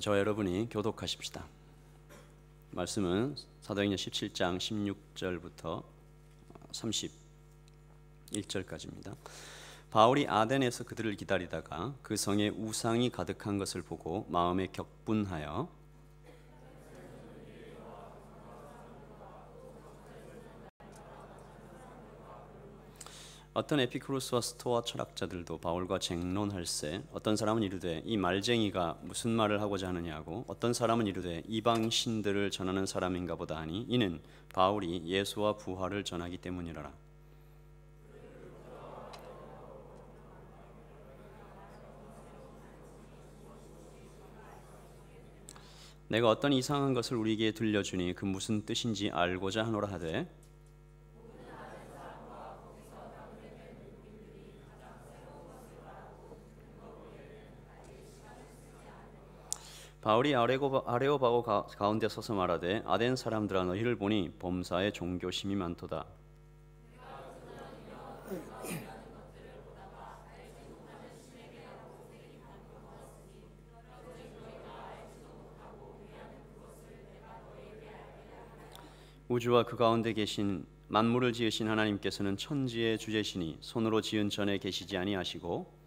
저 여러분이 교독하십시다. 말씀은 사도행전 17장 16절부터 31절까지입니다. 바울이 아덴에서 그들을 기다리다가 그 성에 우상이 가득한 것을 보고 마음에 격분하여 어떤 에피크로스와 스토아 철학자들도 바울과 쟁론할세 어떤 사람은 이르되 이 말쟁이가 무슨 말을 하고자 하느냐고 어떤 사람은 이르되 이방 신들을 전하는 사람인가 보다 하니 이는 바울이 예수와 부활을 전하기 때문이라 내가 어떤 이상한 것을 우리에게 들려주니 그 무슨 뜻인지 알고자 하노라 하되 바울이 아레오바고 가운데 서서 말하되 아덴 사람들아 너희를 보니 범사에 종교심이 많도다. 우주와 그 가운데 계신 만물을 지으신 하나님께서는 천지의 주제시니 손으로 지은 전에 계시지 아니하시고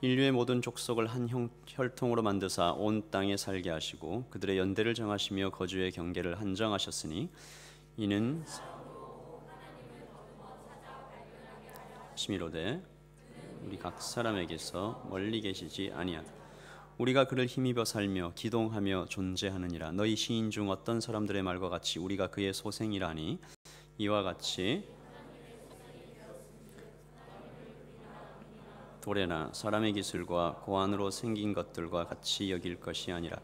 인류의 모든 족속을 한 형, 혈통으로 만드사 온 땅에 살게 하시고 그들의 연대를 정하시며 거주의 경계를 한정하셨으니 이는 시미로되 우리 각 사람에게서 멀리 계시지 아니하다. 우리가 그를 힘입어 살며 기동하며 존재하느니라 너희 시인 중 어떤 사람들의 말과 같이 우리가 그의 소생이라니 이와 같이 도래나 사람의 기술과 고안으로 생긴 것들과 같이 여길 것이 아니라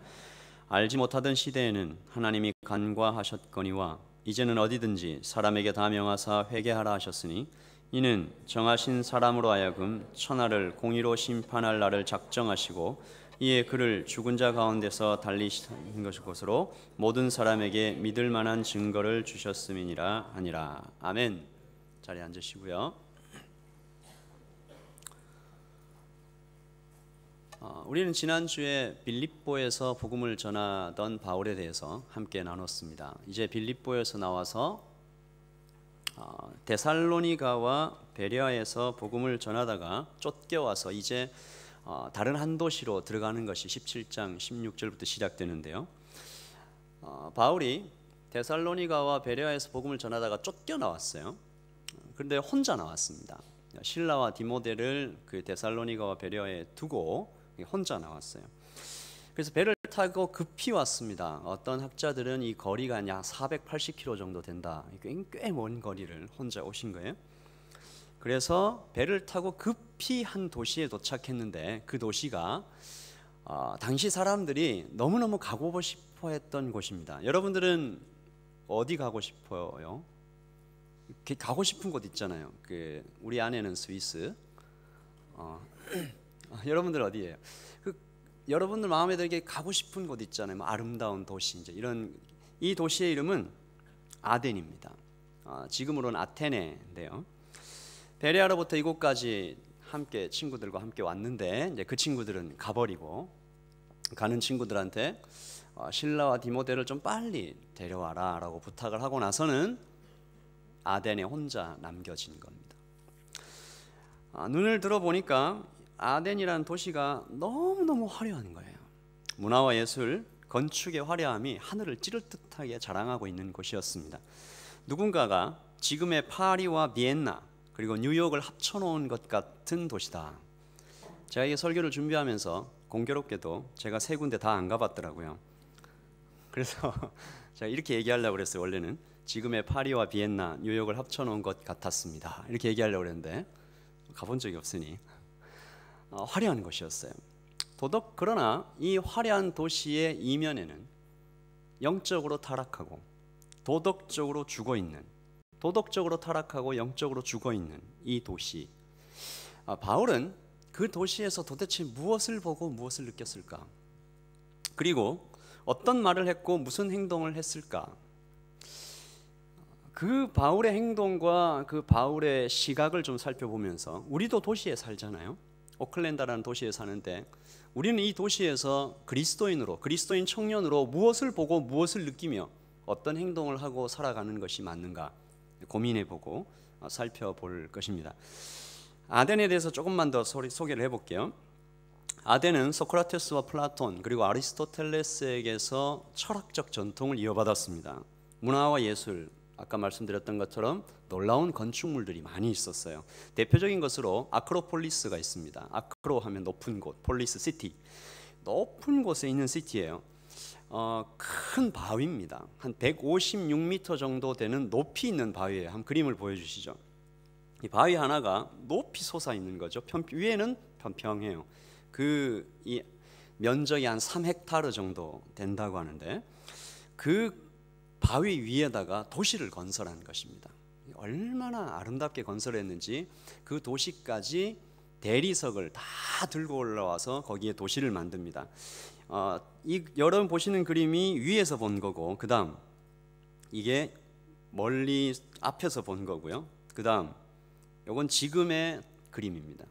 알지 못하던 시대에는 하나님이 간과하셨거니와 이제는 어디든지 사람에게 다 명하사 회개하라 하셨으니 이는 정하신 사람으로 하여금 천하를 공의로 심판할 날을 작정하시고 이에 그를 죽은 자 가운데서 달리신 것으로 모든 사람에게 믿을 만한 증거를 주셨음이니라 하니라 아멘 자리에 앉으시고요 어, 우리는 지난주에 빌립보에서 복음을 전하던 바울에 대해서 함께 나눴습니다. 이제 빌립보에서 나와서 어, 데살로니가와 베리아에서 복음을 전하다가 쫓겨와서 이제 어, 다른 한 도시로 들어가는 것이 17장 16절부터 시작되는데요. 바울이 데살로니가와 베리아에서 복음을 전하다가 쫓겨 나왔어요. 그런데 혼자 나왔습니다. 신라와 디모데를 그 데살로니가와 베리아에 두고 혼자 나왔어요. 그래서 배를 타고 급히 왔습니다. 어떤 학자들은 이 거리가 약 480km 정도 된다. 꽤먼 거리를 혼자 오신 거예요. 그래서 배를 타고 급히 한 도시에 도착했는데 그 도시가 어, 당시 사람들이 너무너무 가고 싶어 했던 곳입니다. 여러분들은 어디 가고 싶어요? 그 가고 싶은 곳 있잖아요. 그 우리 아내는 스위스. 어. 아, 여러분들 어디예요? 그, 여러분들 마음에 들게 가고 싶은 곳 있잖아요. 뭐 아름다운 도시 이제 이런 이 도시의 이름은 아덴입니다. 아, 지금으로는 아테네인데요. 베레아로부터 이곳까지 함께 친구들과 함께 왔는데 이제 그 친구들은 가버리고 가는 친구들한테 어, 신라와 디모데를 좀 빨리 데려와라라고 부탁을 하고 나서는 아덴에 혼자 남겨진 겁니다. 아, 눈을 들어보니까 아덴이라는 도시가 너무너무 화려한 거예요. 문화와 예술, 건축의 화려함이 하늘을 찌를 듯하게 자랑하고 있는 곳이었습니다. 누군가가 지금의 파리와 비엔나 그리고 뉴욕을 합쳐놓은 것 같은 도시다. 제가 이 설교를 준비하면서 공교롭게도 제가 세 군데 다 안 가봤더라고요. 그래서 제가 이렇게 얘기하려고 그랬어요. 원래는 지금의 파리와 비엔나, 뉴욕을 합쳐놓은 것 같았습니다. 이렇게 얘기하려고 그랬는데 가본 적이 없으니 어, 화려한 것이었어요. 도덕 그러나 이 화려한 도시의 이면에는 영적으로 타락하고 도덕적으로 죽어 있는 도덕적으로 타락하고 영적으로 죽어 있는 이 도시. 아, 바울은 그 도시에서 도대체 무엇을 보고 무엇을 느꼈을까? 그리고 어떤 말을 했고 무슨 행동을 했을까? 그 바울의 행동과 그 바울의 시각을 좀 살펴보면서 우리도 도시에 살잖아요. 오클랜다라는 도시에 사는데 우리는 이 도시에서 그리스도인으로 그리스도인 청년으로 무엇을 보고 무엇을 느끼며 어떤 행동을 하고 살아가는 것이 맞는가 고민해 보고 어, 살펴볼 것입니다. 아덴에 대해서 조금만 더 소개를 해 볼게요. 아덴은 소크라테스와 플라톤 그리고 아리스토텔레스에게서 철학적 전통을 이어받았습니다. 문화와 예술, 아까 말씀드렸던 것처럼 놀라운 건축물들이 많이 있었어요. 대표적인 것으로 아크로폴리스가 있습니다. 아크로 하면 높은 곳, 폴리스 시티. 높은 곳에 있는 시티예요. 어, 큰 바위입니다. 한 156m 정도 되는 높이 있는 바위예요. 한 그림을 보여주시죠. 이 바위 하나가 높이 솟아 있는 거죠. 편, 위에는 평평해요. 그이 면적이 한 3헥타르 정도 된다고 하는데 그 바위 위에다가 도시를 건설한 것입니다. 얼마나 아름답게 건설했는지 그 도시까지 대리석을 다 들고 올라와서 거기에 도시를 만듭니다. 어, 이 여러분 보시는 그림이 위에서 본 거고 그 다음 이게 멀리 앞에서 본 거고요. 그 다음 이건 지금의 그림입니다.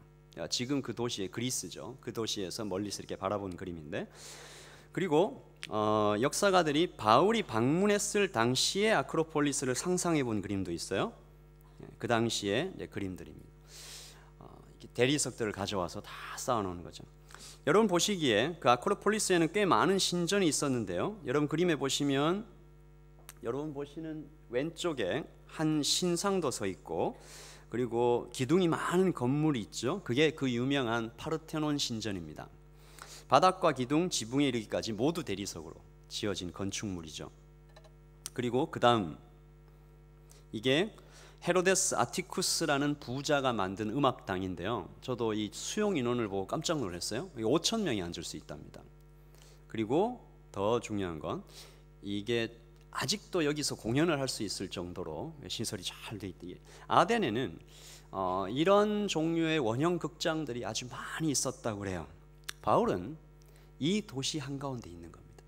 지금 그 도시의 그리스죠. 그 도시에서 멀리서 이렇게 바라본 그림인데 그리고 어, 역사가들이 바울이 방문했을 당시의 아크로폴리스를 상상해 본 그림도 있어요. 예, 그 당시의 그림들입니다. 어, 대리석들을 가져와서 다 쌓아놓는 거죠. 여러분 보시기에 그 아크로폴리스에는 꽤 많은 신전이 있었는데요. 여러분 그림에 보시면 여러분 보시는 왼쪽에 한 신상도 서 있고 그리고 기둥이 많은 건물이 있죠. 그게 그 유명한 파르테논 신전입니다. 바닥과 기둥, 지붕에 이르기까지 모두 대리석으로 지어진 건축물이죠. 그리고 그 다음 이게 헤로데스 아티쿠스라는 부자가 만든 음악당인데요. 저도 이 수용 인원을 보고 깜짝 놀랐어요. 5천 명이 앉을 수 있답니다. 그리고 더 중요한 건 이게 아직도 여기서 공연을 할 수 있을 정도로 시설이 잘 돼 있대. 아덴에는 어, 이런 종류의 원형 극장들이 아주 많이 있었다고 그래요. 바울은 이 도시 한가운데 있는 겁니다.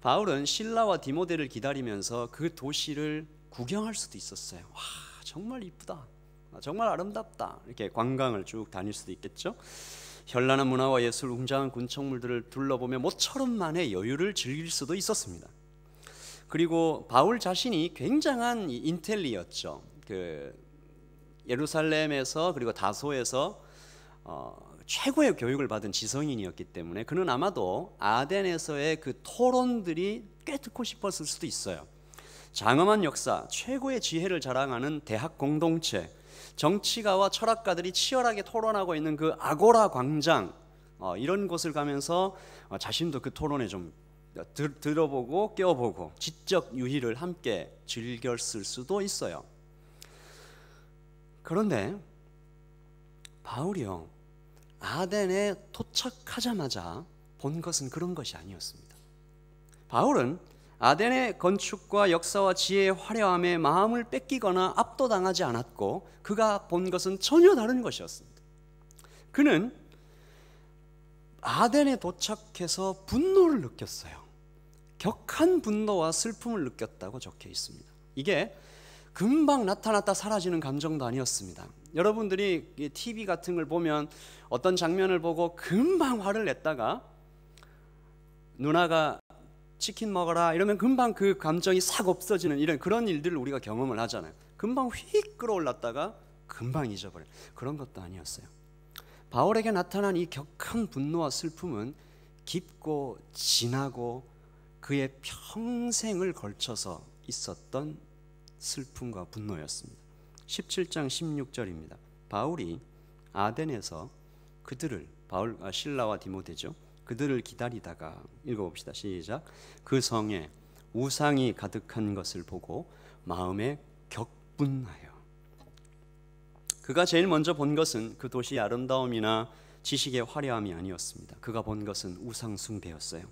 바울은 신라와 디모데를 기다리면서 그 도시를 구경할 수도 있었어요. 와, 정말 이쁘다. 정말 아름답다. 이렇게 관광을 쭉 다닐 수도 있겠죠. 현란한 문화와 예술, 웅장한 군청물들을 둘러보며 모처럼만의 여유를 즐길 수도 있었습니다. 그리고 바울 자신이 굉장한 인텔리였죠. 그 예루살렘에서 그리고 다소에서 어, 최고의 교육을 받은 지성인이었기 때문에 그는 아마도 아덴에서의 그 토론들이 꽤 듣고 싶었을 수도 있어요. 장엄한 역사, 최고의 지혜를 자랑하는 대학 공동체, 정치가와 철학가들이 치열하게 토론하고 있는 그 아고라 광장 어, 이런 곳을 가면서 어, 자신도 그 토론에 좀 들, 들어보고 깨어보고 지적 유희를 함께 즐겼을 수도 있어요. 그런데 바울이요 아덴에 도착하자마자 본 것은 그런 것이 아니었습니다. 바울은 아덴의 건축과 역사와 지혜의 화려함에 마음을 뺏기거나 압도당하지 않았고 그가 본 것은 전혀 다른 것이었습니다. 그는 아덴에 도착해서 분노를 느꼈어요. 격한 분노와 슬픔을 느꼈다고 적혀 있습니다. 이게 금방 나타났다 사라지는 감정도 아니었습니다. 여러분들이 TV 같은 걸 보면 어떤 장면을 보고 금방 화를 냈다가 누나가 치킨 먹어라 이러면 금방 그 감정이 싹 없어지는 이런 그런 일들을 우리가 경험을 하잖아요. 금방 휙 끌어올랐다가 금방 잊어버려. 그런 것도 아니었어요. 바울에게 나타난 이 격한 분노와 슬픔은 깊고 진하고 그의 평생을 걸쳐서 있었던 슬픔과 분노였습니다. 17장 16절입니다. 바울이 아덴에서 그들을 바울 아, 신라와 디모데죠. 그들을 기다리다가 읽어봅시다. 시작. 그 성에 우상이 가득한 것을 보고 마음에 격분하여 그가 제일 먼저 본 것은 그 도시의 아름다움이나 지식의 화려함이 아니었습니다. 그가 본 것은 우상 숭배였어요.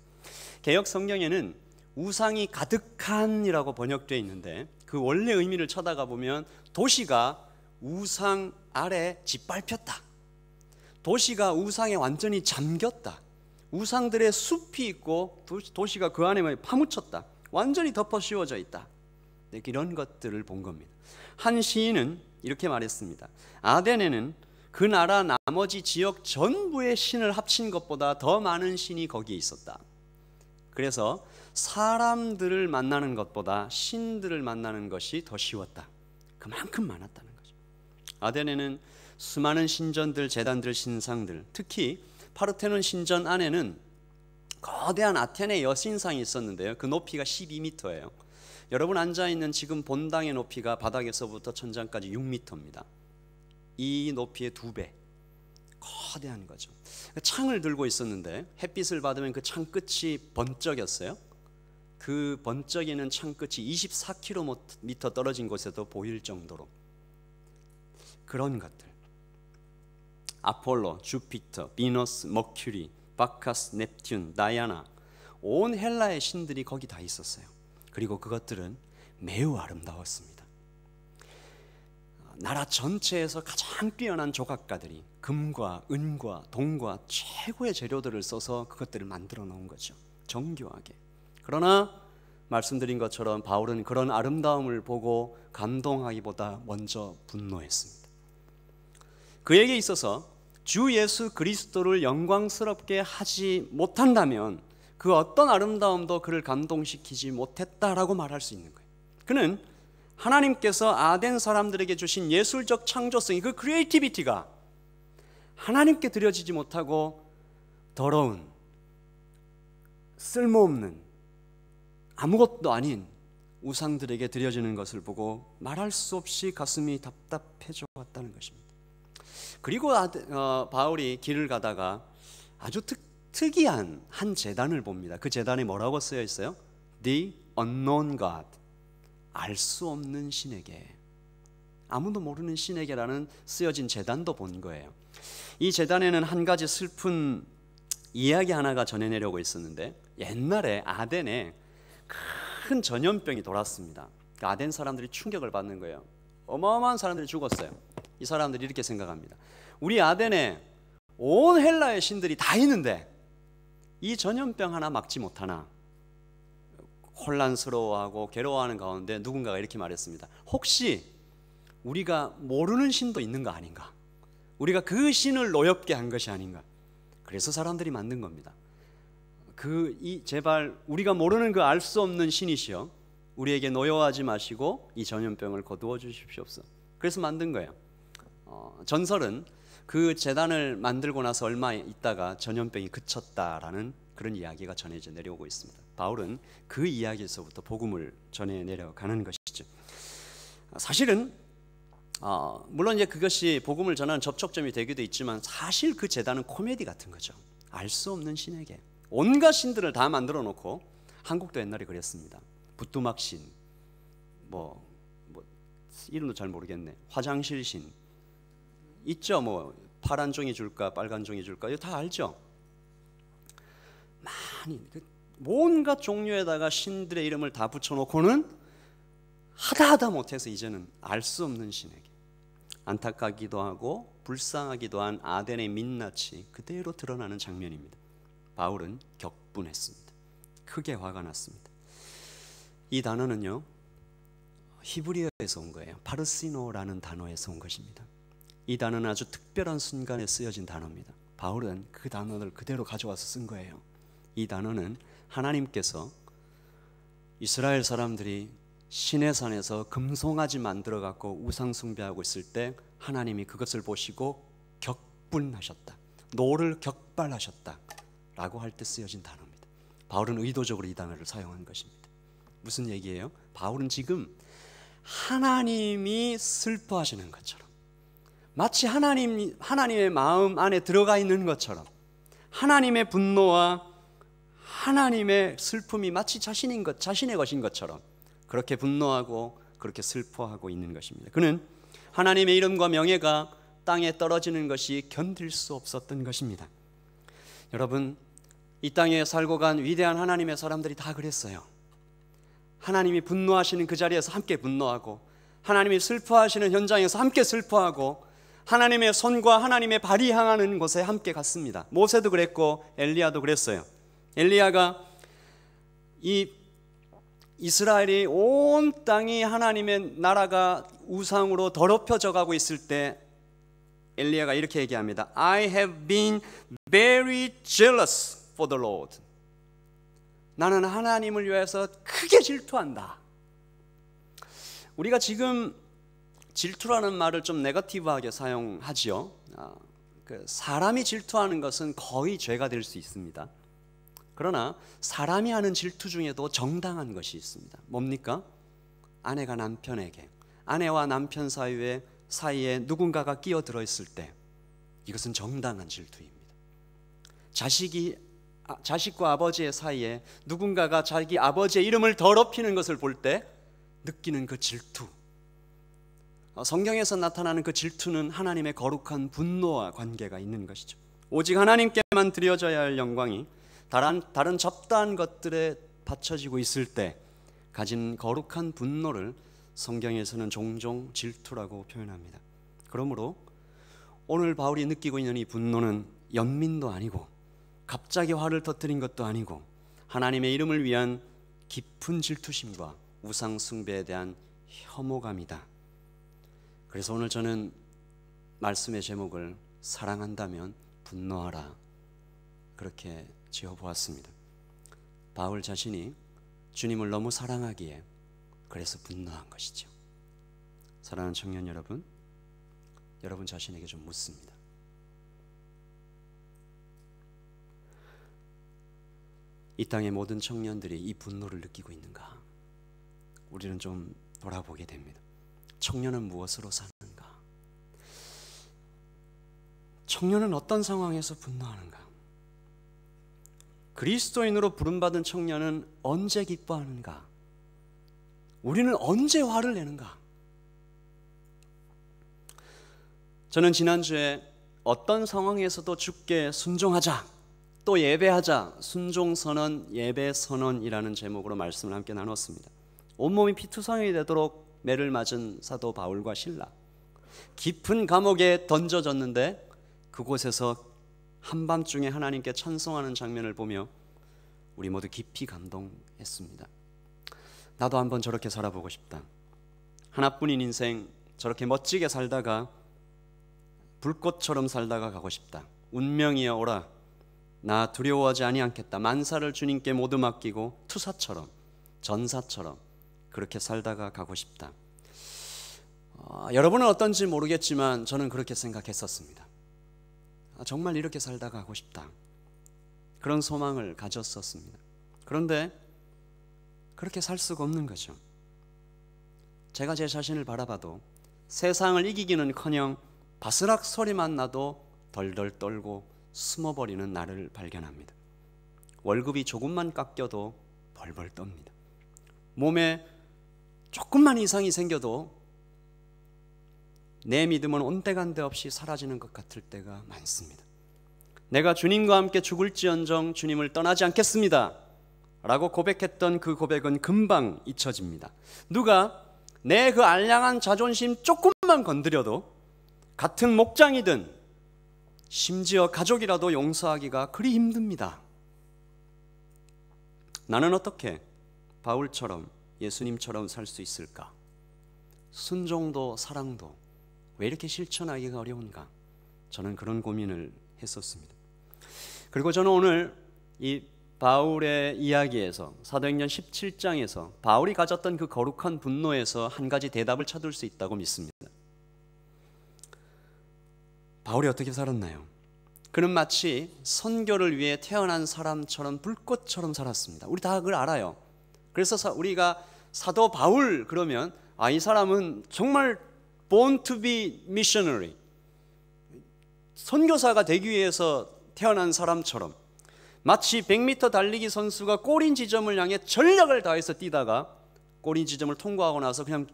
개혁 성경에는 우상이 가득한이라고 번역되 있는데 그 원래 의미를 쳐다가 보면 도시가 우상 아래 짓밟혔다. 도시가 우상에 완전히 잠겼다. 우상들의 숲이 있고 도시가 그 안에 파묻혔다. 완전히 덮어 씌워져 있다. 네, 이런 것들을 본 겁니다. 한 시인은 이렇게 말했습니다. 아덴에는 그 나라 나머지 지역 전부의 신을 합친 것보다 더 많은 신이 거기에 있었다. 그래서 사람들을 만나는 것보다 신들을 만나는 것이 더 쉬웠다. 그만큼 많았다는 거죠. 아덴에는 수많은 신전들, 재단들, 신상들, 특히 파르테논 신전 안에는 거대한 아테네 여신상이 있었는데요. 그 높이가 12m예요. 여러분 앉아 있는 지금 본당의 높이가 바닥에서부터 천장까지 6m입니다. 이 높이의 두 배. 거대한 거죠. 창을 들고 있었는데 햇빛을 받으면 그 창 끝이 번쩍였어요. 그 번쩍이는 창끝이 24km 떨어진 곳에도 보일 정도로 그런 것들 아폴로, 주피터, 비너스, 머큐리, 바카스, 넵튠, 다이아나 온 헬라의 신들이 거기 다 있었어요. 그리고 그것들은 매우 아름다웠습니다. 나라 전체에서 가장 뛰어난 조각가들이 금과 은과 동과 최고의 재료들을 써서 그것들을 만들어 놓은 거죠. 정교하게. 그러나 말씀드린 것처럼 바울은 그런 아름다움을 보고 감동하기보다 먼저 분노했습니다. 그에게 있어서 주 예수 그리스도를 영광스럽게 하지 못한다면 그 어떤 아름다움도 그를 감동시키지 못했다라고 말할 수 있는 거예요. 그는 하나님께서 아덴 사람들에게 주신 예술적 창조성이 그 크리에이티비티가 하나님께 드려지지 못하고 더러운 쓸모없는 아무것도 아닌 우상들에게 드려지는 것을 보고 말할 수 없이 가슴이 답답해져 왔다는 것입니다. 그리고 어, 바울이 길을 가다가 아주 특, 특이한 한 재단을 봅니다. 그 재단에 뭐라고 쓰여 있어요? The unknown God. 알 수 없는 신에게. 아무도 모르는 신에게라는 쓰여진 재단도 본 거예요. 이 재단에는 한 가지 슬픈 이야기 하나가 전해내려고 있었는데 옛날에 아덴에 큰 전염병이 돌았습니다. 그 아덴 사람들이 충격을 받는 거예요. 어마어마한 사람들이 죽었어요. 이 사람들이 이렇게 생각합니다. 우리 아덴에 온 헬라의 신들이 다 있는데 이 전염병 하나 막지 못하나 혼란스러워하고 괴로워하는 가운데 누군가가 이렇게 말했습니다. 혹시 우리가 모르는 신도 있는 거 아닌가? 우리가 그 신을 노엽게 한 것이 아닌가? 그래서 사람들이 만든 겁니다. 그이 제발 우리가 모르는 그 알 수 없는 신이시여 우리에게 노여워하지 마시고 이 전염병을 거두어 주십시옵 그래서 만든 거예요. 어, 전설은 그 재단을 만들고 나서 얼마 있다가 전염병이 그쳤다라는 그런 이야기가 전해져 내려오고 있습니다. 바울은 그 이야기에서부터 복음을 전해 내려가는 것이죠. 사실은 어, 물론 이제 그것이 복음을 전하는 접촉점이 되기도 있지만 사실 그 재단은 코미디 같은 거죠. 알 수 없는 신에게 온갖 신들을 다 만들어 놓고 한국도 옛날에 그랬습니다. 부뚜막 신, 뭐, 뭐 이름도 잘 모르겠네. 화장실 신 있죠. 뭐 파란 종이 줄까, 빨간 종이 줄까, 이거 다 알죠. 많이 그 뭔가 종류에다가 신들의 이름을 다 붙여놓고는 하다 하다 못해서 이제는 알 수 없는 신에게 안타깝기도 하고 불쌍하기도 한 아덴의 민낯이 그대로 드러나는 장면입니다. 바울은 격분했습니다. 크게 화가 났습니다. 이 단어는요. 히브리어에서 온 거예요. 파르시노라는 단어에서 온 것입니다. 이 단어는 아주 특별한 순간에 쓰여진 단어입니다. 바울은 그 단어를 그대로 가져와서 쓴 거예요. 이 단어는 하나님께서 이스라엘 사람들이 신의 산에서 금송아지 만들어 갖고 우상 숭배하고 있을 때 하나님이 그것을 보시고 격분하셨다. 노를 격발하셨다. 라고 할 때 쓰여진 단어입니다. 바울은 의도적으로 이 단어를 사용한 것입니다. 무슨 얘기예요? 바울은 지금 하나님이 슬퍼하시는 것처럼 마치 하나님 하나님의 마음 안에 들어가 있는 것처럼 하나님의 분노와 하나님의 슬픔이 마치 자신인 것 자신의 것인 것처럼 그렇게 분노하고 그렇게 슬퍼하고 있는 것입니다. 그는 하나님의 이름과 명예가 땅에 떨어지는 것이 견딜 수 없었던 것입니다. 여러분 이 땅에 살고 간 위대한 하나님의 사람들이 다 그랬어요. 하나님이 분노하시는 그 자리에서 함께 분노하고 하나님이 슬퍼하시는 현장에서 함께 슬퍼하고 하나님의 손과 하나님의 발이 향하는 곳에 함께 갔습니다. 모세도 그랬고 엘리야도 그랬어요. 엘리야가 이 이스라엘이 온 땅이 하나님의 나라가 우상으로 더럽혀져 가고 있을 때 엘리야가 이렇게 얘기합니다. I have been very jealous for the Lord. 나는 하나님을 위해서 크게 질투한다. 우리가 지금 질투라는 말을 좀 네거티브하게 사용하지요. 아, 그 사람이 질투하는 것은 거의 죄가 될 수 있습니다. 그러나 사람이 하는 질투 중에도 정당한 것이 있습니다. 뭡니까? 아내가 남편에게, 아내와 남편 사이에 사이에 누군가가 끼어들어 있을 때 이것은 정당한 질투입니다. 자식이 아, 자식과 아버지의 사이에 누군가가 자기 아버지의 이름을 더럽히는 것을 볼 때 느끼는 그 질투. 어, 성경에서 나타나는 그 질투는 하나님의 거룩한 분노와 관계가 있는 것이죠. 오직 하나님께만 드려져야 할 영광이 다른 다른 잡다한 것들에 바쳐지고 있을 때 가진 거룩한 분노를 성경에서는 종종 질투라고 표현합니다. 그러므로 오늘 바울이 느끼고 있는 이 분노는 연민도 아니고 갑자기 화를 터뜨린 것도 아니고 하나님의 이름을 위한 깊은 질투심과 우상 숭배에 대한 혐오감이다. 그래서 오늘 저는 말씀의 제목을 사랑한다면 분노하라 그렇게 지어 보았습니다. 바울 자신이 주님을 너무 사랑하기에 그래서 분노한 것이죠. 사랑하는 청년 여러분, 여러분 자신에게 좀 묻습니다. 이 땅의 모든 청년들이 이 분노를 느끼고 있는가? 우리는 좀 돌아보게 됩니다. 청년은 무엇으로 사는가? 청년은 어떤 상황에서 분노하는가? 그리스도인으로 부름받은 청년은 언제 기뻐하는가? 우리는 언제 화를 내는가? 저는 지난주에 어떤 상황에서도 주게 순종하자, 또 예배하자, 순종선언, 예배선언이라는 제목으로 말씀을 함께 나눴습니다. 온몸이 피투성이 되도록 매를 맞은 사도 바울과 신라. 깊은 감옥에 던져졌는데 그곳에서 한밤중에 하나님께 찬송하는 장면을 보며 우리 모두 깊이 감동했습니다. 나도 한번 저렇게 살아보고 싶다. 하나뿐인 인생 저렇게 멋지게 살다가 불꽃처럼 살다가 가고 싶다. 운명이여 오라. 나 두려워하지 아니않겠다. 만사를 주님께 모두 맡기고 투사처럼 전사처럼 그렇게 살다가 가고 싶다. 어, 여러분은 어떤지 모르겠지만 저는 그렇게 생각했었습니다. 아, 정말 이렇게 살다가 가고 싶다. 그런 소망을 가졌었습니다. 그런데 그렇게 살 수가 없는 거죠. 제가 제 자신을 바라봐도 세상을 이기기는커녕 바스락 소리만 나도 덜덜 떨고 숨어버리는 나를 발견합니다. 월급이 조금만 깎여도 벌벌 떱니다. 몸에 조금만 이상이 생겨도 내 믿음은 온데간데 없이 사라지는 것 같을 때가 많습니다. 내가 주님과 함께 죽을지언정 주님을 떠나지 않겠습니다. 라고 고백했던 그 고백은 금방 잊혀집니다. 누가 내 그 알량한 자존심 조금만 건드려도 같은 목장이든 심지어 가족이라도 용서하기가 그리 힘듭니다. 나는 어떻게 바울처럼 예수님처럼 살 수 있을까? 순종도 사랑도 왜 이렇게 실천하기가 어려운가? 저는 그런 고민을 했었습니다. 그리고 저는 오늘 이 바울의 이야기에서 사도행전 17장에서 바울이 가졌던 그 거룩한 분노에서 한 가지 대답을 찾을 수 있다고 믿습니다. 바울이 어떻게 살았나요? 그는 마치 선교를 위해 태어난 사람처럼 불꽃처럼 살았습니다. 우리 다 그걸 알아요. 그래서 우리가 사도 바울 그러면 아 이 사람은 정말 born to be missionary 선교사가 되기 위해서 태어난 사람처럼 마치 100m 달리기 선수가 꼬린 지점을 향해 전력을 다해서 뛰다가 꼬린 지점을 통과하고 나서 그냥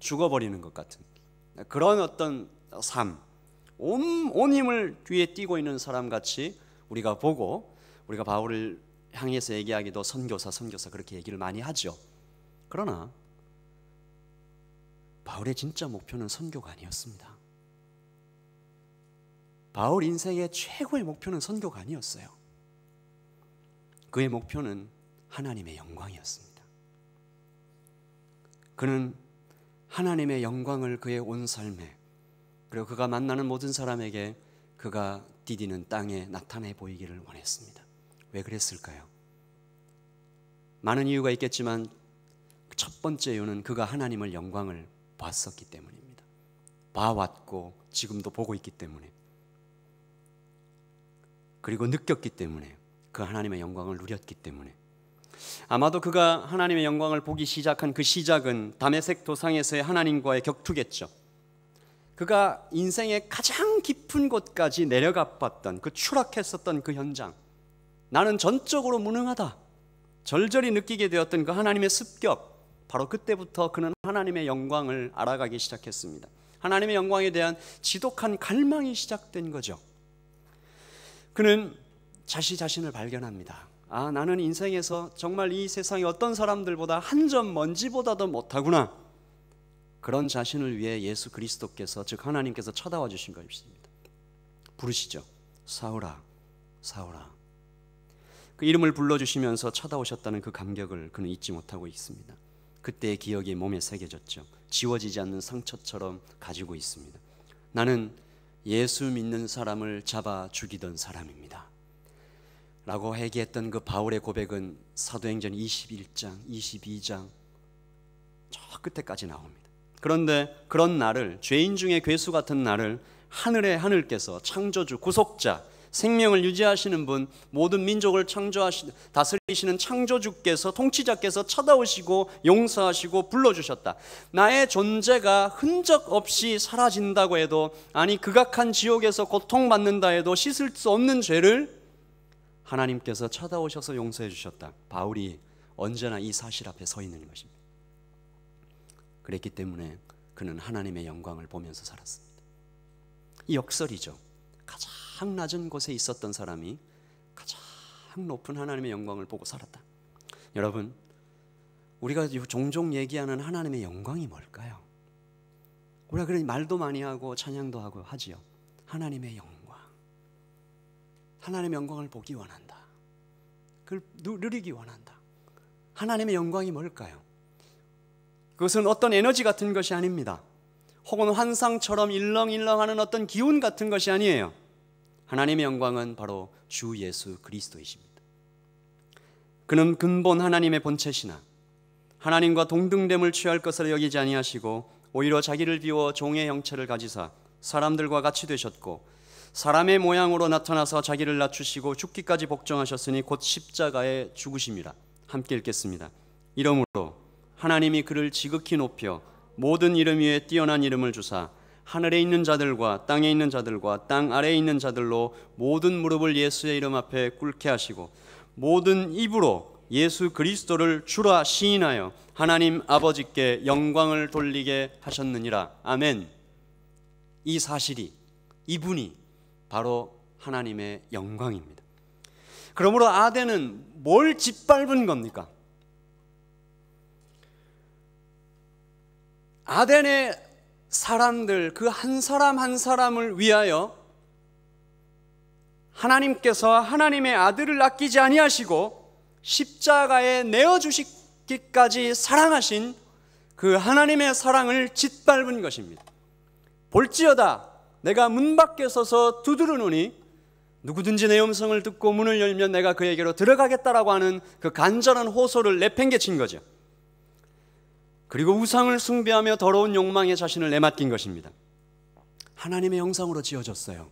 죽어버리는 것 같은 그런 어떤 삶, 온, 온 힘을 뒤에 뛰고 있는 사람 같이 우리가 보고 우리가 바울을 향해서 얘기하기도 선교사, 선교사 그렇게 얘기를 많이 하죠. 그러나 바울의 진짜 목표는 선교가 아니었습니다. 바울 인생의 최고의 목표는 선교가 아니었어요. 그의 목표는 하나님의 영광이었습니다. 그는 하나님의 영광을 그의 온 삶에 그리고 그가 만나는 모든 사람에게 그가 디디는 땅에 나타내 보이기를 원했습니다. 왜 그랬을까요? 많은 이유가 있겠지만 그 첫 번째 이유는 그가 하나님을 영광을 봤었기 때문입니다. 봐왔고 지금도 보고 있기 때문에 그리고 느꼈기 때문에 그 하나님의 영광을 누렸기 때문에 아마도 그가 하나님의 영광을 보기 시작한 그 시작은 담에색 도상에서의 하나님과의 격투겠죠. 그가 인생의 가장 깊은 곳까지 내려가 봤던 그 추락했었던 그 현장. 나는 전적으로 무능하다. 절절히 느끼게 되었던 그 하나님의 습격. 바로 그때부터 그는 하나님의 영광을 알아가기 시작했습니다. 하나님의 영광에 대한 지독한 갈망이 시작된 거죠. 그는 자시 자신을 발견합니다. 아, 나는 인생에서 정말 이 세상의 어떤 사람들보다 한 점 먼지보다도 못하구나. 그런 자신을 위해 예수 그리스도께서 즉 하나님께서 쳐다와 주신 것입니다. 부르시죠. 사울아, 사울아. 그 이름을 불러 주시면서 쳐다오셨다는 그 감격을 그는 잊지 못하고 있습니다. 그때의 기억이 몸에 새겨졌죠. 지워지지 않는 상처처럼 가지고 있습니다. 나는 예수 믿는 사람을 잡아 죽이던 사람입니다. 라고 회개했던그 바울의 고백은 사도행전 21장, 22장 저 끝에까지 나옵니다. 그런데 그런 날을 죄인 중에 괴수 같은 날을 하늘의 하늘께서 창조주 구속자 생명을 유지하시는 분 모든 민족을 창조하시 다스리시는 창조주께서 통치자께서 찾아오시고 용서하시고 불러주셨다. 나의 존재가 흔적 없이 사라진다고 해도 아니 극악한 지옥에서 고통받는다 해도 씻을 수 없는 죄를 하나님께서 찾아오셔서 용서해 주셨다. 바울이 언제나 이 사실 앞에 서 있는 것입니다. 그랬기 때문에 그는 하나님의 영광을 보면서 살았습니다. 이 역설이죠. 가장 낮은 곳에 있었던 사람이 가장 높은 하나님의 영광을 보고 살았다. 여러분, 우리가 종종 얘기하는 하나님의 영광이 뭘까요? 우리가 그런 말도 많이 하고 찬양도 하고 하지요. 하나님의 영광. 하나님의 영광을 보기 원한다. 그걸 누리기 원한다. 하나님의 영광이 뭘까요? 그것은 어떤 에너지 같은 것이 아닙니다. 혹은 환상처럼 일렁일렁하는 어떤 기운 같은 것이 아니에요. 하나님의 영광은 바로 주 예수 그리스도이십니다. 그는 근본 하나님의 본체시나 하나님과 동등됨을 취할 것을 여기지 아니하시고 오히려 자기를 비워 종의 형체를 가지사 사람들과 같이 되셨고 사람의 모양으로 나타나서 자기를 낮추시고 죽기까지 복종하셨으니 곧 십자가에 죽으십니다. 함께 읽겠습니다. 이러므로 하나님이 그를 지극히 높여 모든 이름 위에 뛰어난 이름을 주사 하늘에 있는 자들과 땅에 있는 자들과 땅 아래에 있는 자들로 모든 무릎을 예수의 이름 앞에 꿇게 하시고 모든 입으로 예수 그리스도를 주라 시인하여 하나님 아버지께 영광을 돌리게 하셨느니라. 아멘. 이 사실이 이분이 바로 하나님의 영광입니다. 그러므로 아덴은 뭘 짓밟은 겁니까? 아덴의 사람들 그 한 사람 한 사람을 위하여 하나님께서 하나님의 아들을 아끼지 아니하시고 십자가에 내어 주시기까지 사랑하신 그 하나님의 사랑을 짓밟은 것입니다. 볼지어다 내가 문 밖에 서서 두드르노니 누구든지 내 음성을 듣고 문을 열면 내가 그에게로 들어가겠다라고 하는 그 간절한 호소를 내팽개친 거죠. 그리고 우상을 숭배하며 더러운 욕망에 자신을 내맡긴 것입니다. 하나님의 형상으로 지어졌어요.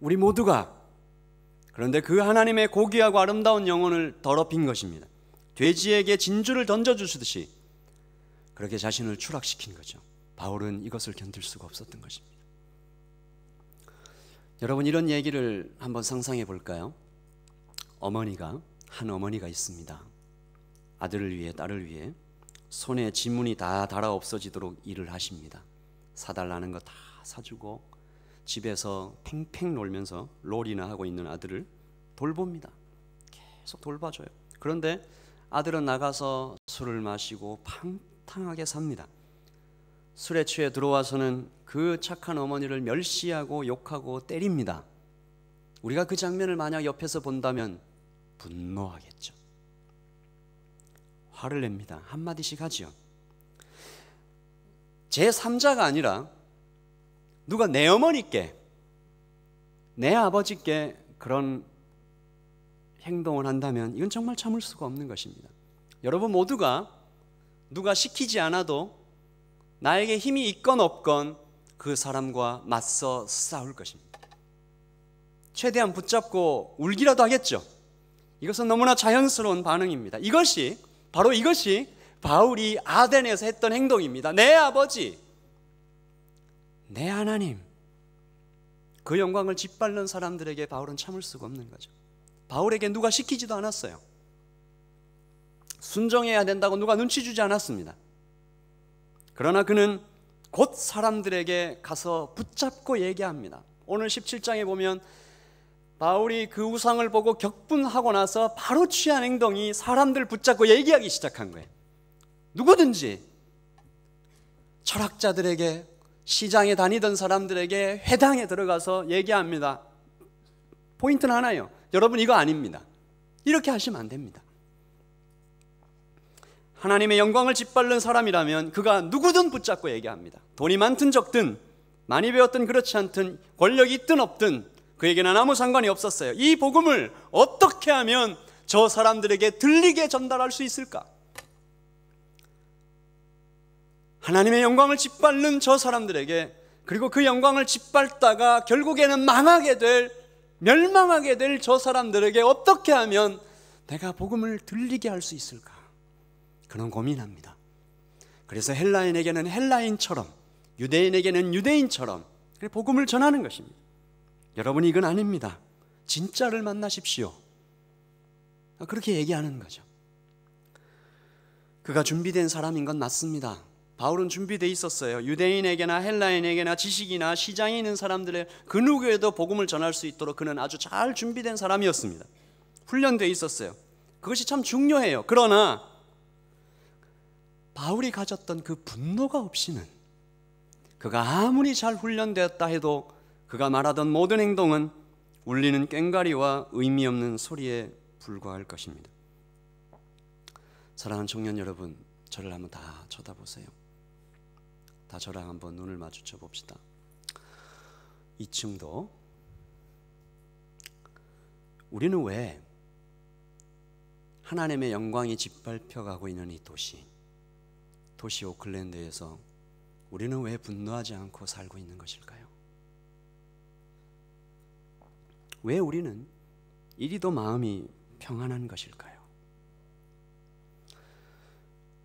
우리 모두가 그런데 그 하나님의 고귀하고 아름다운 영혼을 더럽힌 것입니다. 돼지에게 진주를 던져주듯이 그렇게 자신을 추락시킨 거죠. 바울은 이것을 견딜 수가 없었던 것입니다. 여러분 이런 얘기를 한번 상상해 볼까요? 어머니가 한 어머니가 있습니다. 아들을 위해 딸을 위해 손에 지문이 다 달아 없어지도록 일을 하십니다. 사달라는 거 다 사주고 집에서 팽팽 놀면서 롤이나 하고 있는 아들을 돌봅니다. 계속 돌봐줘요. 그런데 아들은 나가서 술을 마시고 방탕하게 삽니다. 술에 취해 들어와서는 그 착한 어머니를 멸시하고 욕하고 때립니다. 우리가 그 장면을 만약 옆에서 본다면 분노하겠죠. 화를 냅니다. 한마디씩 하지요. 제 3자가 아니라 누가 내 어머니께 내 아버지께 그런 행동을 한다면 이건 정말 참을 수가 없는 것입니다. 여러분 모두가 누가 시키지 않아도 나에게 힘이 있건 없건 그 사람과 맞서 싸울 것입니다. 최대한 붙잡고 울기라도 하겠죠. 이것은 너무나 자연스러운 반응입니다. 이것이 바로 이것이 바울이 아덴에서 했던 행동입니다. 내 아버지, 내 하나님. 그 영광을 짓밟는 사람들에게 바울은 참을 수가 없는 거죠. 바울에게 누가 시키지도 않았어요. 순종해야 된다고 누가 눈치 주지 않았습니다. 그러나 그는 곧 사람들에게 가서 붙잡고 얘기합니다. 오늘 17장에 보면 바울이 그 우상을 보고 격분하고 나서 바로 취한 행동이 사람들 붙잡고 얘기하기 시작한 거예요. 누구든지 철학자들에게 시장에 다니던 사람들에게 회당에 들어가서 얘기합니다. 포인트는 하나요. 여러분 이거 아닙니다. 이렇게 하시면 안 됩니다. 하나님의 영광을 짓밟는 사람이라면 그가 누구든 붙잡고 얘기합니다. 돈이 많든 적든 많이 배웠든 그렇지 않든 권력이 있든 없든 그에게는 아무 상관이 없었어요. 이 복음을 어떻게 하면 저 사람들에게 들리게 전달할 수 있을까? 하나님의 영광을 짓밟는 저 사람들에게 그리고 그 영광을 짓밟다가 결국에는 망하게 될 멸망하게 될 저 사람들에게 어떻게 하면 내가 복음을 들리게 할 수 있을까? 그런 고민합니다. 그래서 헬라인에게는 헬라인처럼, 유대인에게는 유대인처럼 복음을 전하는 것입니다. 여러분 이건 아닙니다. 진짜를 만나십시오. 그렇게 얘기하는 거죠. 그가 준비된 사람인 건 맞습니다. 바울은 준비돼 있었어요. 유대인에게나 헬라인에게나 지식이나 시장에 있는 사람들의 그 누구에도 복음을 전할 수 있도록 그는 아주 잘 준비된 사람이었습니다. 훈련돼 있었어요. 그것이 참 중요해요. 그러나 바울이 가졌던 그 분노가 없이는 그가 아무리 잘 훈련되었다 해도 그가 말하던 모든 행동은 울리는 꽹가리와 의미 없는 소리에 불과할 것입니다. 사랑하는 청년 여러분, 저를 한번 다 쳐다보세요. 다 저랑 한번 눈을 마주쳐 봅시다. 2층도 우리는 왜 하나님의 영광이 짓밟혀 가고 있는 이 도시 인 도시 오클랜드에서 우리는 왜 분노하지 않고 살고 있는 것일까요? 왜 우리는 이리도 마음이 평안한 것일까요?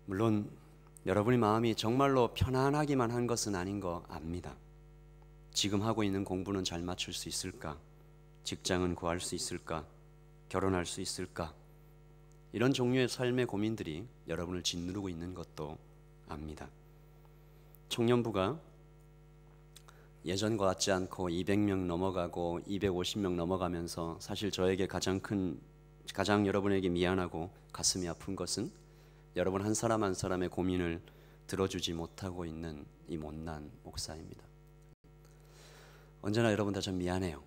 물론 여러분의 마음이 정말로 편안하기만 한 것은 아닌 거 압니다. 지금 하고 있는 공부는 잘 맞출 수 있을까? 직장은 구할 수 있을까? 결혼할 수 있을까? 이런 종류의 삶의 고민들이 여러분을 짓누르고 있는 것도 압니다. 청년부가 예전과 같지 않고 200명 넘어가고 250명 넘어가면서 사실 저에게 가장 큰 가장 여러분에게 미안하고 가슴이 아픈 것은 여러분 한 사람 한 사람의 고민을 들어주지 못하고 있는 이 못난 목사입니다. 언제나 여러분 다참 미안해요.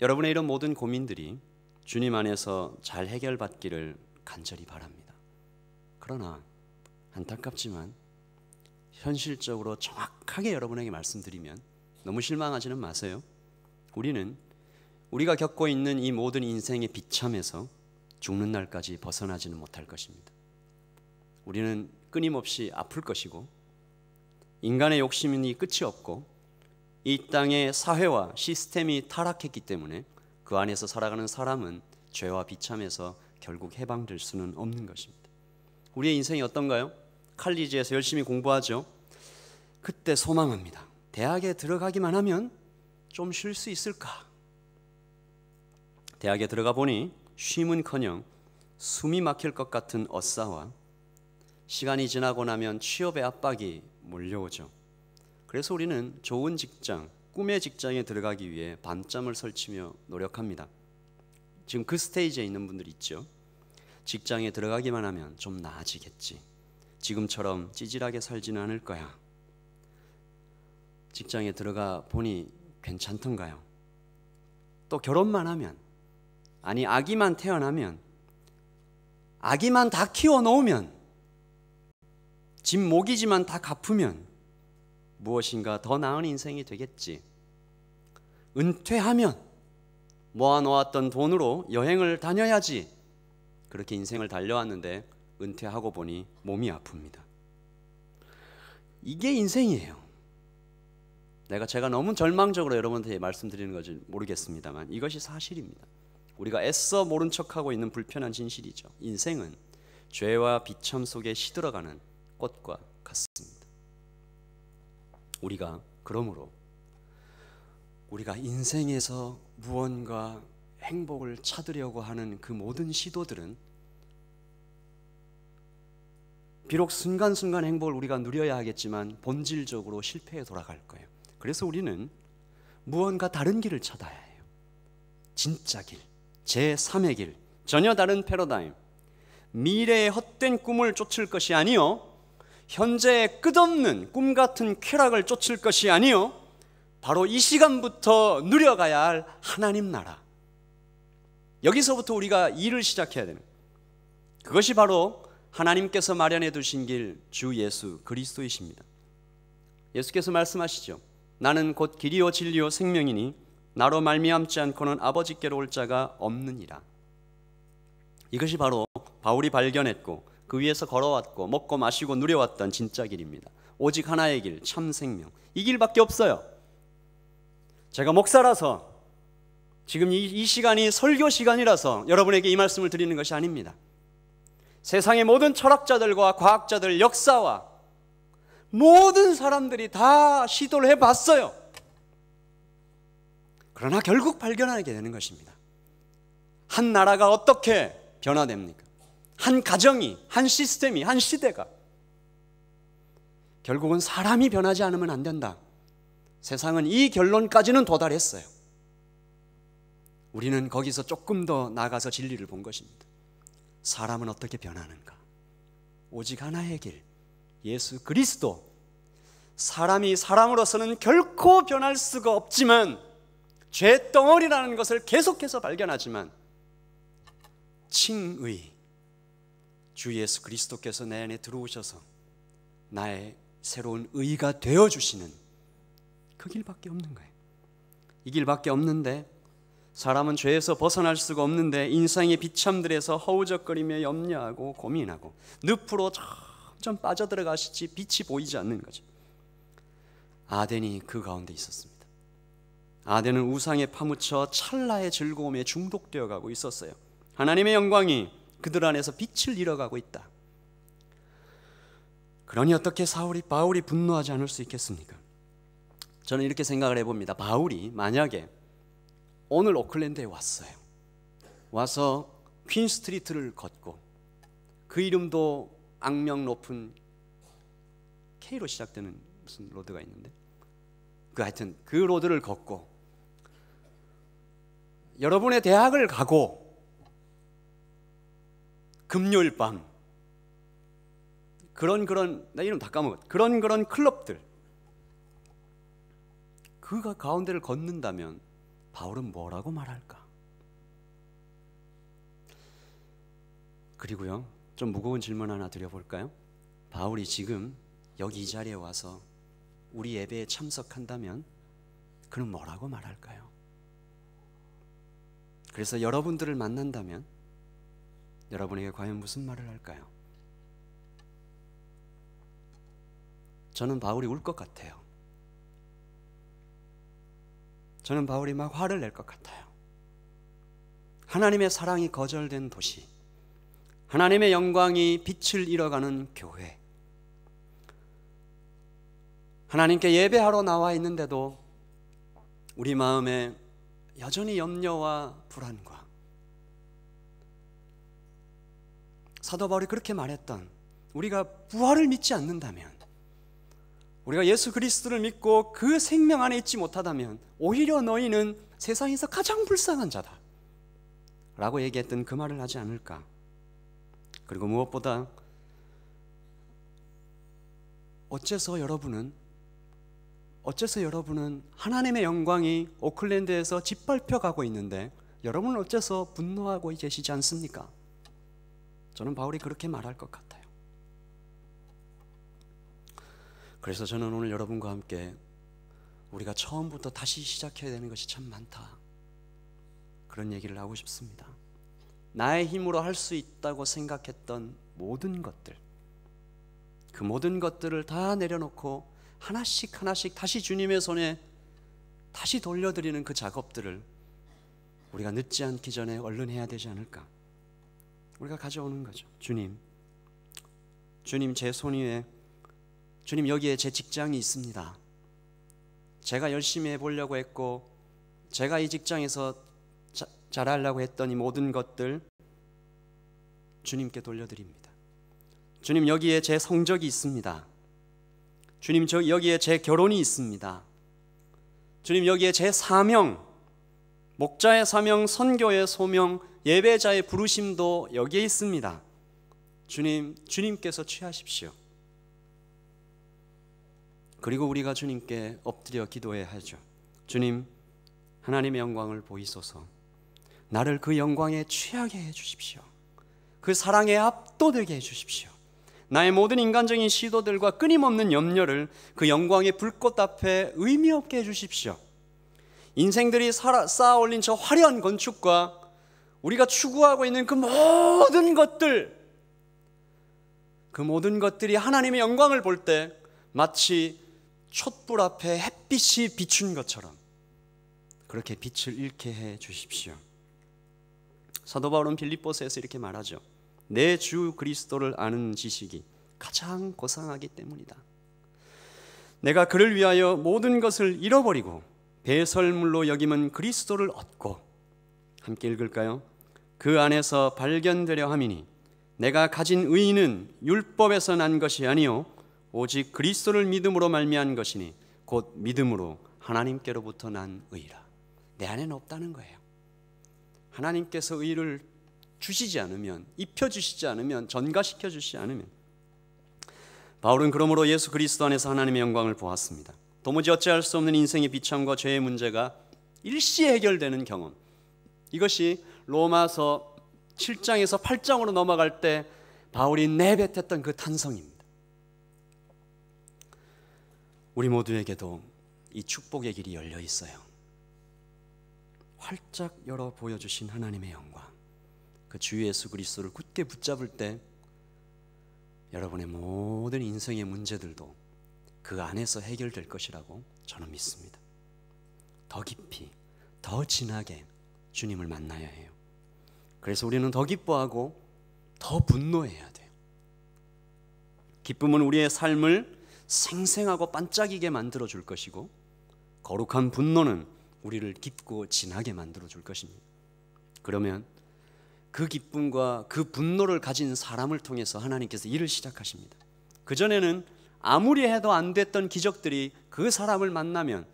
여러분의 이런 모든 고민들이 주님 안에서 잘 해결받기를 간절히 바랍니다. 그러나 안타깝지만 현실적으로 정확하게 여러분에게 말씀드리면 너무 실망하지는 마세요. 우리는 우리가 겪고 있는 이 모든 인생의 비참에서 죽는 날까지 벗어나지는 못할 것입니다. 우리는 끊임없이 아플 것이고 인간의 욕심이 끝이 없고 이 땅의 사회와 시스템이 타락했기 때문에 그 안에서 살아가는 사람은 죄와 비참에서 결국 해방될 수는 없는 것입니다. 우리의 인생이 어떤가요? 칼리지에서 열심히 공부하죠. 그때 소망합니다. 대학에 들어가기만 하면 좀 쉴 수 있을까? 대학에 들어가 보니 쉼은커녕 숨이 막힐 것 같은 어싸와 시간이 지나고 나면 취업의 압박이 몰려오죠. 그래서 우리는 좋은 직장, 꿈의 직장에 들어가기 위해 밤잠을 설치며 노력합니다. 지금 그 스테이지에 있는 분들 있죠. 직장에 들어가기만 하면 좀 나아지겠지. 지금처럼 찌질하게 살지는 않을 거야. 직장에 들어가 보니 괜찮던가요? 또 결혼만 하면, 아니, 아기만 태어나면, 아기만 다 키워놓으면, 집 모기지만 다 갚으면, 무엇인가 더 나은 인생이 되겠지. 은퇴하면, 모아놓았던 돈으로 여행을 다녀야지. 그렇게 인생을 달려왔는데 은퇴하고 보니 몸이 아픕니다. 이게 인생이에요. 내가 제가 너무 절망적으로 여러분한테 말씀드리는 건지 모르겠습니다만 이것이 사실입니다. 우리가 애써 모른 척하고 있는 불편한 진실이죠. 인생은 죄와 비참 속에 시들어가는 꽃과 같습니다. 우리가 그러므로 우리가 인생에서 무언가 행복을 찾으려고 하는 그 모든 시도들은 비록 순간순간 행복을 우리가 누려야 하겠지만 본질적으로 실패에 돌아갈 거예요. 그래서 우리는 무언가 다른 길을 찾아야 해요. 진짜 길, 제3의 길, 전혀 다른 패러다임. 미래의 헛된 꿈을 쫓을 것이 아니요. 현재의 끝없는 꿈 같은 쾌락을 쫓을 것이 아니요. 바로 이 시간부터 누려가야 할 하나님 나라. 여기서부터 우리가 일을 시작해야 되는 그것이 바로 하나님께서 마련해 두신 길 주 예수 그리스도이십니다. 예수께서 말씀하시죠. 나는 곧 길이요 진리요 생명이니 나로 말미암지 않고는 아버지께로 올 자가 없느니라. 이것이 바로 바울이 발견했고 그 위에서 걸어왔고 먹고 마시고 누려왔던 진짜 길입니다. 오직 하나의 길, 참 생명. 이 길밖에 없어요. 제가 목사라서 지금 이, 이 시간이 설교 시간이라서 여러분에게 이 말씀을 드리는 것이 아닙니다. 세상의 모든 철학자들과 과학자들, 역사와 모든 사람들이 다 시도를 해 봤어요. 그러나 결국 발견하게 되는 것입니다. 한 나라가 어떻게 변화됩니까? 한 가정이, 한 시스템이, 한 시대가. 결국은 사람이 변하지 않으면 안 된다. 세상은 이 결론까지는 도달했어요. 우리는 거기서 조금 더 나가서 진리를 본 것입니다. 사람은 어떻게 변하는가? 오직 하나의 길, 예수 그리스도. 사람이 사람으로서는 결코 변할 수가 없지만 죄 덩어리라는 것을 계속해서 발견하지만 칭의 주 예수 그리스도께서 내 안에 들어오셔서 나의 새로운 의가 되어 주시는 그 길밖에 없는 거예요. 이 길밖에 없는데 사람은 죄에서 벗어날 수가 없는데 인생의 비참들에서 허우적거리며 염려하고 고민하고 늪으로 점점 빠져들어가시지 빛이 보이지 않는 거죠. 아덴이 그 가운데 있었습니다. 아덴은 우상에 파묻혀 찰나의 즐거움에 중독되어 가고 있었어요. 하나님의 영광이 그들 안에서 빛을 잃어가고 있다. 그러니 어떻게 사울이 바울이 분노하지 않을 수 있겠습니까? 저는 이렇게 생각을 해봅니다. 바울이 만약에 오늘 오클랜드에 왔어요. 와서 퀸 스트리트를 걷고 그 이름도 악명 높은 K로 시작되는 무슨 로드가 있는데 그 하여튼 그 로드를 걷고 여러분의 대학을 가고 금요일 밤 그런 그런 나 이름 다 까먹었 그런 그런 클럽들 그가 가운데를 걷는다면 바울은 뭐라고 말할까? 그리고요, 좀 무거운 질문 하나 드려볼까요? 바울이 지금 여기 이 자리에 와서 우리 예배에 참석한다면 그는 뭐라고 말할까요? 그래서 여러분들을 만난다면 여러분에게 과연 무슨 말을 할까요? 저는 바울이 울 것 같아요. 저는 바울이 막 화를 낼 것 같아요. 하나님의 사랑이 거절된 도시, 하나님의 영광이 빛을 잃어가는 교회, 하나님께 예배하러 나와 있는데도 우리 마음에 여전히 염려와 불안과 사도 바울이 그렇게 말했던 우리가 부활을 믿지 않는다면 우리가 예수 그리스도를 믿고 그 생명 안에 있지 못하다면 오히려 너희는 세상에서 가장 불쌍한 자다. 라고 얘기했던 그 말을 하지 않을까. 그리고 무엇보다 어째서 여러분은 어째서 여러분은 하나님의 영광이 오클랜드에서 짓밟혀 가고 있는데 여러분은 어째서 분노하고 계시지 않습니까? 저는 바울이 그렇게 말할 것 같아요. 그래서 저는 오늘 여러분과 함께 우리가 처음부터 다시 시작해야 되는 것이 참 많다. 그런 얘기를 하고 싶습니다. 나의 힘으로 할 수 있다고 생각했던 모든 것들, 그 모든 것들을 다 내려놓고 하나씩 하나씩 다시 주님의 손에 다시 돌려드리는 그 작업들을 우리가 늦지 않기 전에 얼른 해야 되지 않을까? 우리가 가져오는 거죠. 주님, 주님 제 손 위에 주님 여기에 제 직장이 있습니다. 제가 열심히 해보려고 했고 제가 이 직장에서 자, 잘하려고 했던 이 모든 것들 주님께 돌려드립니다. 주님 여기에 제 성적이 있습니다. 주님 저 여기에 제 결혼이 있습니다. 주님 여기에 제 사명, 목자의 사명, 선교의 소명, 예배자의 부르심도 여기에 있습니다. 주님, 주님께서 취하십시오. 그리고 우리가 주님께 엎드려 기도해야 하죠. 주님, 하나님의 영광을 보이소서. 나를 그 영광에 취하게 해 주십시오. 그 사랑에 압도되게 해 주십시오. 나의 모든 인간적인 시도들과 끊임없는 염려를 그 영광의 불꽃 앞에 의미 없게 해 주십시오. 인생들이 살아, 쌓아 올린 저 화려한 건축과 우리가 추구하고 있는 그 모든 것들, 그 모든 것들이 하나님의 영광을 볼 때 마치 촛불 앞에 햇빛이 비춘 것처럼 그렇게 빛을 잃게 해 주십시오. 사도 바울은 빌립보서에서 이렇게 말하죠. 내 주 그리스도를 아는 지식이 가장 고상하기 때문이다. 내가 그를 위하여 모든 것을 잃어버리고 배설물로 여김은 그리스도를 얻고 함께 읽을까요? 그 안에서 발견되려 함이니 내가 가진 의인은 율법에서 난 것이 아니요 오직 그리스도를 믿음으로 말미한 것이니 곧 믿음으로 하나님께로부터 난 의라. 내 안에는 없다는 거예요. 하나님께서 의를 주시지 않으면 입혀 주시지 않으면 전가시켜 주시지 않으면 바울은 그러므로 예수 그리스도 안에서 하나님의 영광을 보았습니다. 도무지 어찌할 수 없는 인생의 비참과 죄의 문제가 일시에 해결되는 경험. 이것이 로마서 7장에서 8장으로 넘어갈 때 바울이 내뱉었던 그 탄성입니다. 우리 모두에게도 이 축복의 길이 열려 있어요. 활짝 열어 보여주신 하나님의 영광, 그주 예수 그리스도를 굳게 붙잡을 때 여러분의 모든 인생의 문제들도 그 안에서 해결될 것이라고 저는 믿습니다. 더 깊이, 더 진하게 주님을 만나야 해요. 그래서 우리는 더 기뻐하고 더 분노해야 돼요. 기쁨은 우리의 삶을 생생하고 반짝이게 만들어 줄 것이고 거룩한 분노는 우리를 깊고 진하게 만들어 줄 것입니다. 그러면 그 기쁨과 그 분노를 가진 사람을 통해서 하나님께서 일을 시작하십니다. 그전에는 아무리 해도 안 됐던 기적들이 그 사람을 만나면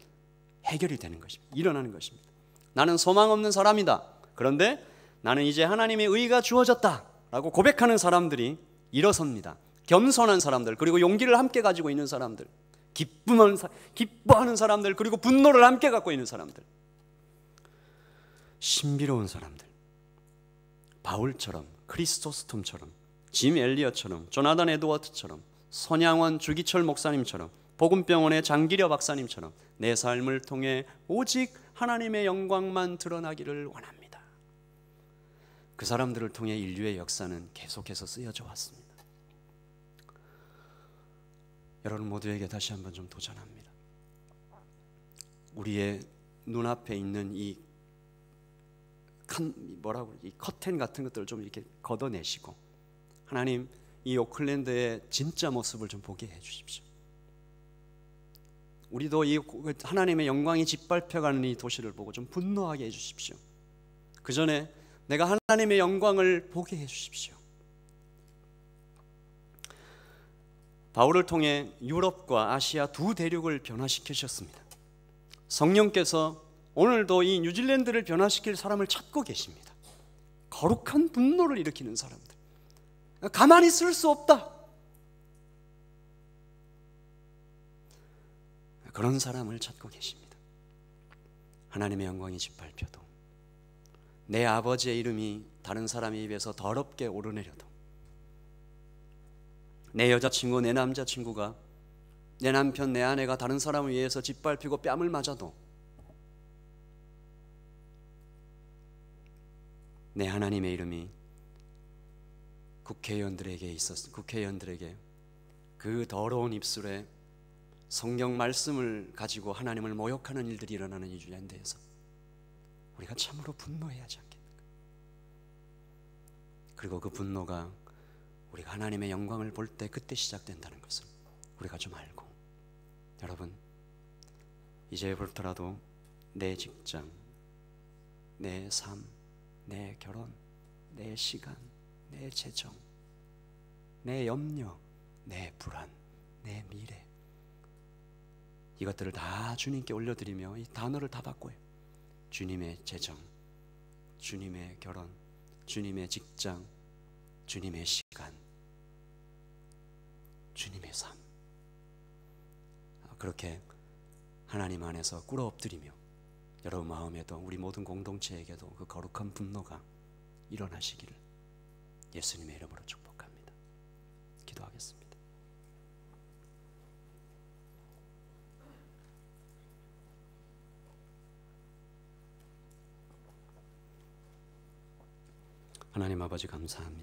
해결이 되는 것입니다. 일어나는 것입니다. 나는 소망 없는 사람이다. 그런데 나는 이제 하나님의 의가 주어졌다. 라고 고백하는 사람들이 일어섭니다. 겸손한 사람들, 그리고 용기를 함께 가지고 있는 사람들, 기쁨하는 기뻐하는 사람들, 그리고 분노를 함께 갖고 있는 사람들, 신비로운 사람들, 바울처럼, 크리스토스톰처럼, 짐 엘리어처럼, 조나단 에드워트처럼, 선양원 주기철 목사님처럼, 복음병원의 장기려 박사님처럼 내 삶을 통해 오직 하나님의 영광만 드러나기를 원합니다. 그 사람들을 통해 인류의 역사는 계속해서 쓰여져 왔습니다. 여러분 모두에게 다시 한번 좀 도전합니다. 우리의 눈앞에 있는 이 칸, 뭐라고 이 커튼 같은 것들을 좀 이렇게 걷어내시고 하나님 이 오클랜드의 진짜 모습을 좀 보게 해 주십시오. 우리도 이 하나님의 영광이 짓밟혀가는 이 도시를 보고 좀 분노하게 해 주십시오. 그 전에 내가 하나님의 영광을 보게 해 주십시오. 바울을 통해 유럽과 아시아 두 대륙을 변화시키셨습니다. 성령께서 오늘도 이 뉴질랜드를 변화시킬 사람을 찾고 계십니다. 거룩한 분노를 일으키는 사람들. 가만히 있을 수 없다. 그런 사람을 찾고 계십니다. 하나님의 영광이 짓밟혀도 내 아버지의 이름이 다른 사람의 입에서 더럽게 오르내려도 내 여자친구, 내 남자친구가 내 남편, 내 아내가 다른 사람을 위해서 짓밟히고 뺨을 맞아도 내 하나님의 이름이 국회의원들에게 있었 국회의원들에게 그 더러운 입술에 성경 말씀을 가지고 하나님을 모욕하는 일들이 일어나는 이주에대해서 우리가 참으로 분노해야 하지 않겠는가? 그리고 그 분노가 우리가 하나님의 영광을 볼 때 그때 시작된다는 것을 우리가 좀 알고 여러분 이제부터라도 내 직장, 내 삶, 내 결혼, 내 시간, 내 재정, 내 염려, 내 불안, 내 미래 이것들을 다 주님께 올려드리며 이 단어를 다 바꿔요. 주님의 재정, 주님의 결혼, 주님의 직장, 주님의 시간, 주님의 삶. 그렇게 하나님 안에서 꿇어 엎드리며 여러분 마음에도 우리 모든 공동체에게도 그 거룩한 분노가 일어나시기를 예수님의 이름으로 축복합니다. 기도하겠습니다. 하나님 아버지 감사합니다.